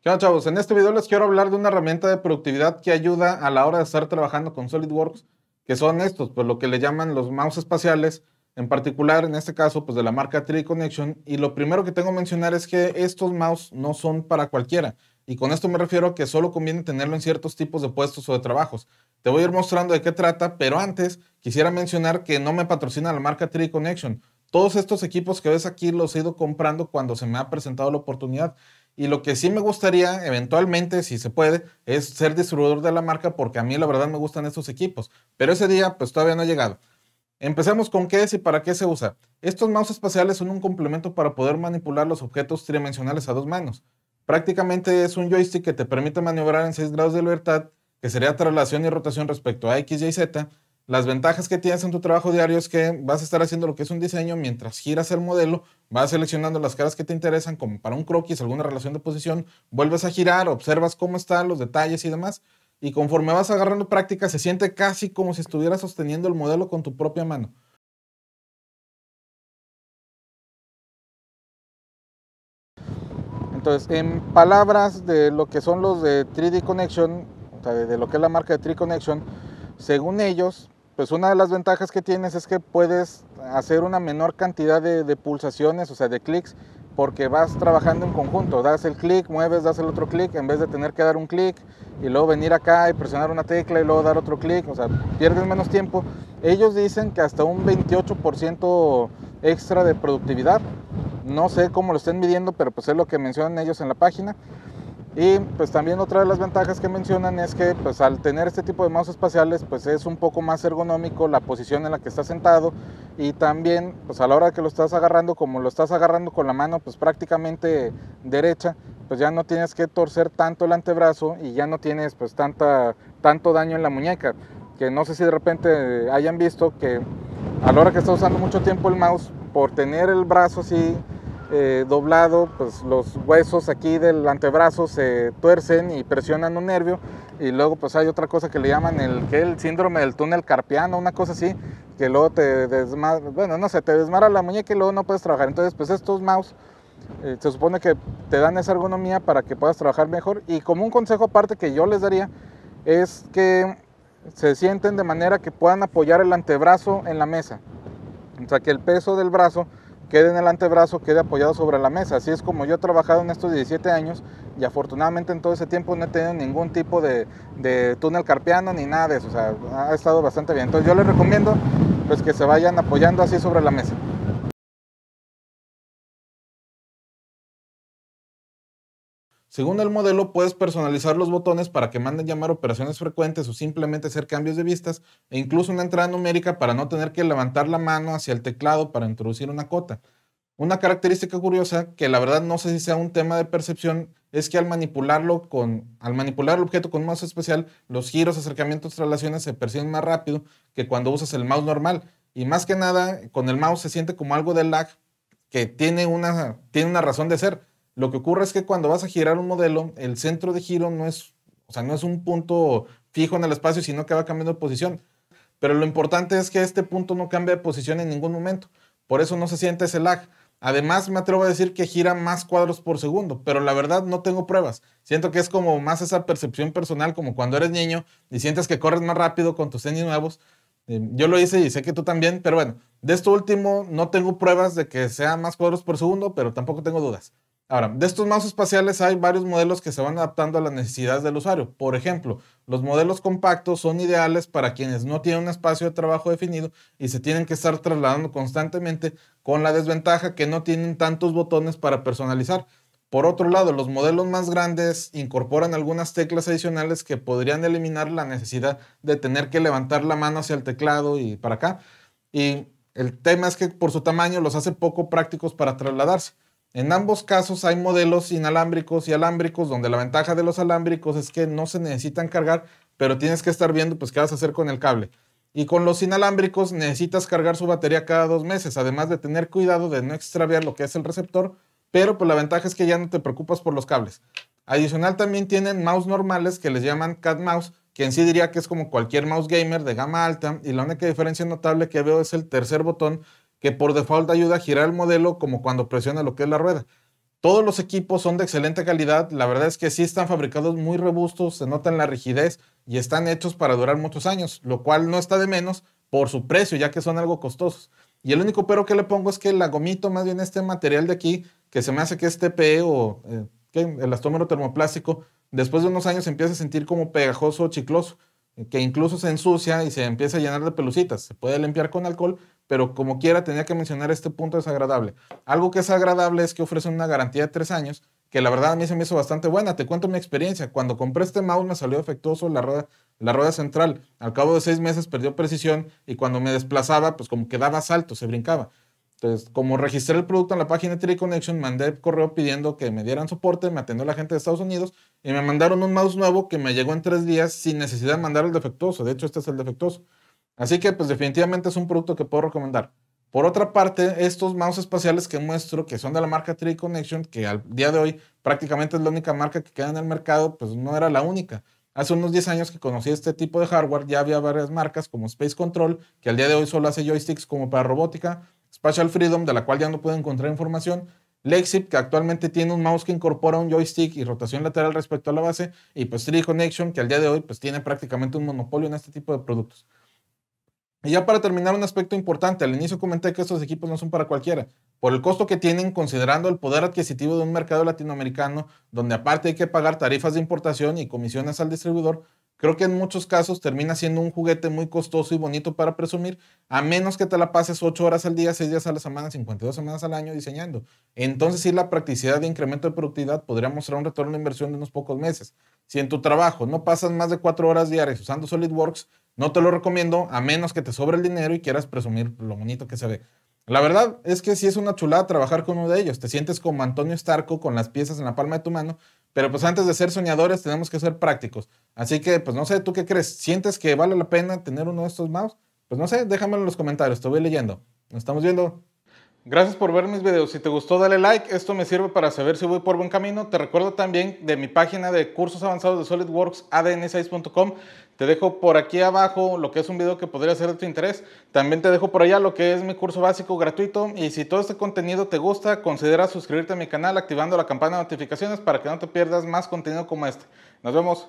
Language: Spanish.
¿Qué onda, chavos? En este video les quiero hablar de una herramienta de productividad que ayuda a la hora de estar trabajando con SolidWorks, que son estos, pues lo que le llaman los mouse espaciales, en particular en este caso, pues de la marca 3D Connection. Y lo primero que tengo que mencionar es que estos mouse no son para cualquiera. Y con esto me refiero a que solo conviene tenerlo en ciertos tipos de puestos o de trabajos. Te voy a ir mostrando de qué trata, pero antes quisiera mencionar que no me patrocina la marca 3 Connection. Todos estos equipos que ves aquí los he ido comprando cuando se me ha presentado la oportunidad. Y lo que sí me gustaría, eventualmente, si se puede, es ser distribuidor de la marca porque a mí la verdad me gustan estos equipos. Pero ese día, pues todavía no ha llegado. Empecemos con qué es y para qué se usa. Estos mouse espaciales son un complemento para poder manipular los objetos tridimensionales a dos manos. Prácticamente es un joystick que te permite maniobrar en 6 grados de libertad, que sería traslación y rotación respecto a X, Y, Z, las ventajas que tienes en tu trabajo diario es que vas a estar haciendo lo que es un diseño mientras giras el modelo, vas seleccionando las caras que te interesan, como para un croquis, alguna relación de posición, vuelves a girar, observas cómo están los detalles y demás. Y conforme vas agarrando práctica, se siente casi como si estuvieras sosteniendo el modelo con tu propia mano. Entonces, en palabras de lo que son los de 3D Connection, o de lo que es la marca de 3D Connection, según ellos, pues una de las ventajas que tienes es que puedes hacer una menor cantidad de, pulsaciones, o sea, de clics, porque vas trabajando en conjunto. Das el clic, mueves, das el otro clic, en vez de tener que dar un clic y luego venir acá y presionar una tecla y luego dar otro clic, o sea, pierdes menos tiempo. Ellos dicen que hasta un 28% extra de productividad. No sé cómo lo estén midiendo, pero pues es lo que mencionan ellos en la página. Y pues también otra de las ventajas que mencionan es que pues al tener este tipo de mouse espaciales pues es un poco más ergonómico la posición en la que está sentado y también pues a la hora que lo estás agarrando como lo estás agarrando con la mano pues prácticamente derecha pues ya no tienes que torcer tanto el antebrazo y ya no tienes pues tanta, tanto daño en la muñeca que no sé si de repente hayan visto que a la hora que estás usando mucho tiempo el mouse por tener el brazo así eh, doblado, pues los huesos aquí del antebrazo se tuercen y presionan un nervio. Y luego pues hay otra cosa que le llaman el, síndrome del túnel carpiano, una cosa así, que luego te desmara, bueno, no sé, te desmara la muñeca y luego no puedes trabajar. Entonces pues estos mouse eh, se supone que te dan esa ergonomía para que puedas trabajar mejor. Y como un consejo aparte que yo les daría es que se sienten de manera que puedan apoyar el antebrazo en la mesa. O sea, que el peso del brazo quede en el antebrazo, quede apoyado sobre la mesa. Así es como yo he trabajado en estos 17 años y afortunadamente en todo ese tiempo no he tenido ningún tipo de, túnel carpiano ni nada de eso. O sea, ha estado bastante bien. Entonces yo les recomiendo pues que se vayan apoyando así sobre la mesa. Según el modelo, puedes personalizar los botones para que manden llamar operaciones frecuentes o simplemente hacer cambios de vistas e incluso una entrada numérica para no tener que levantar la mano hacia el teclado para introducir una cota. Una característica curiosa, que la verdad no sé si sea un tema de percepción, es que al manipularlo con, al manipular el objeto con un mouse especial, los giros, acercamientos, traslaciones se perciben más rápido que cuando usas el mouse normal. Y más que nada, con el mouse se siente como algo de lag que tiene una, tiene una razón de ser lo que ocurre es que cuando vas a girar un modelo, el centro de giro no es, o sea, no es un punto fijo en el espacio, sino que va cambiando de posición. Pero lo importante es que este punto no cambia de posición en ningún momento. Por eso no se siente ese lag. Además, me atrevo a decir que gira más cuadros por segundo, pero la verdad no tengo pruebas. Siento que es como más esa percepción personal, como cuando eres niño y sientes que corres más rápido con tus tenis nuevos. Eh, yo lo hice y sé que tú también, pero bueno, de esto último no tengo pruebas de que sea más cuadros por segundo, pero tampoco tengo dudas. Ahora, de estos mazos espaciales hay varios modelos que se van adaptando a las necesidades del usuario. Por ejemplo, los modelos compactos son ideales para quienes no tienen un espacio de trabajo definido y se tienen que estar trasladando constantemente con la desventaja que no tienen tantos botones para personalizar. Por otro lado, los modelos más grandes incorporan algunas teclas adicionales que podrían eliminar la necesidad de tener que levantar la mano hacia el teclado y para acá. Y el tema es que por su tamaño los hace poco prácticos para trasladarse. En ambos casos hay modelos inalámbricos y alámbricos, donde la ventaja de los alámbricos es que no se necesitan cargar, pero tienes que estar viendo pues qué vas a hacer con el cable. Y con los inalámbricos necesitas cargar su batería cada dos meses, además de tener cuidado de no extraviar lo que es el receptor, pero pues la ventaja es que ya no te preocupas por los cables. Adicional también tienen mouse normales que les llaman cat mouse, que en sí diría que es como cualquier mouse gamer de gama alta y la única diferencia notable que veo es el tercer botón que por default ayuda a girar el modelo como cuando presiona lo que es la rueda. Todos los equipos son de excelente calidad, la verdad es que sí están fabricados muy robustos, se notan la rigidez y están hechos para durar muchos años, lo cual no está de menos por su precio, ya que son algo costosos. Y el único pero que le pongo es que el gomito, más bien este material de aquí, que se me hace que es TPE o eh, el elastómero termoplástico, después de unos años empieza a sentir como pegajoso o chicloso que incluso se ensucia y se empieza a llenar de pelucitas. Se puede limpiar con alcohol, pero como quiera tenía que mencionar este punto desagradable. Algo que es agradable es que ofrece una garantía de tres años, que la verdad a mí se me hizo bastante buena. Te cuento mi experiencia. Cuando compré este mouse me salió defectuoso la rueda, la rueda central. Al cabo de seis meses perdió precisión y cuando me desplazaba, pues como que daba salto, se brincaba. Entonces, como registré el producto en la página de Tree Connection, mandé correo pidiendo que me dieran soporte, me atendió la gente de Estados Unidos y me mandaron un mouse nuevo que me llegó en tres días sin necesidad de mandar el defectuoso. De hecho, este es el defectuoso. Así que, pues, definitivamente es un producto que puedo recomendar. Por otra parte, estos mouses espaciales que muestro, que son de la marca Tree Connection, que al día de hoy prácticamente es la única marca que queda en el mercado, pues no era la única. Hace unos 10 años que conocí este tipo de hardware, ya había varias marcas como Space Control, que al día de hoy solo hace joysticks como para robótica. Spatial Freedom, de la cual ya no puedo encontrar información. Lexip, que actualmente tiene un mouse que incorpora un joystick y rotación lateral respecto a la base. Y pues 3 Connection, que al día de hoy pues tiene prácticamente un monopolio en este tipo de productos. Y ya para terminar, un aspecto importante. Al inicio comenté que estos equipos no son para cualquiera. Por el costo que tienen, considerando el poder adquisitivo de un mercado latinoamericano, donde aparte hay que pagar tarifas de importación y comisiones al distribuidor, creo que en muchos casos termina siendo un juguete muy costoso y bonito para presumir, a menos que te la pases 8 horas al día, 6 días a la semana, 52 semanas al año diseñando. Entonces, sí, la practicidad de incremento de productividad podría mostrar un retorno de inversión de unos pocos meses. Si en tu trabajo no pasas más de 4 horas diarias usando SolidWorks, no te lo recomiendo, a menos que te sobre el dinero y quieras presumir lo bonito que se ve. La verdad es que sí es una chulada trabajar con uno de ellos. Te sientes como Antonio Starco con las piezas en la palma de tu mano pero pues antes de ser soñadores tenemos que ser prácticos. Así que, pues no sé, ¿tú qué crees? ¿Sientes que vale la pena tener uno de estos mouse? Pues no sé, déjamelo en los comentarios, te voy leyendo. Nos estamos viendo. Gracias por ver mis videos. Si te gustó, dale like. Esto me sirve para saber si voy por buen camino. Te recuerdo también de mi página de cursos avanzados de SolidWorks, adn6.com. Te dejo por aquí abajo lo que es un video que podría ser de tu interés. También te dejo por allá lo que es mi curso básico gratuito. Y si todo este contenido te gusta, considera suscribirte a mi canal activando la campana de notificaciones para que no te pierdas más contenido como este. Nos vemos.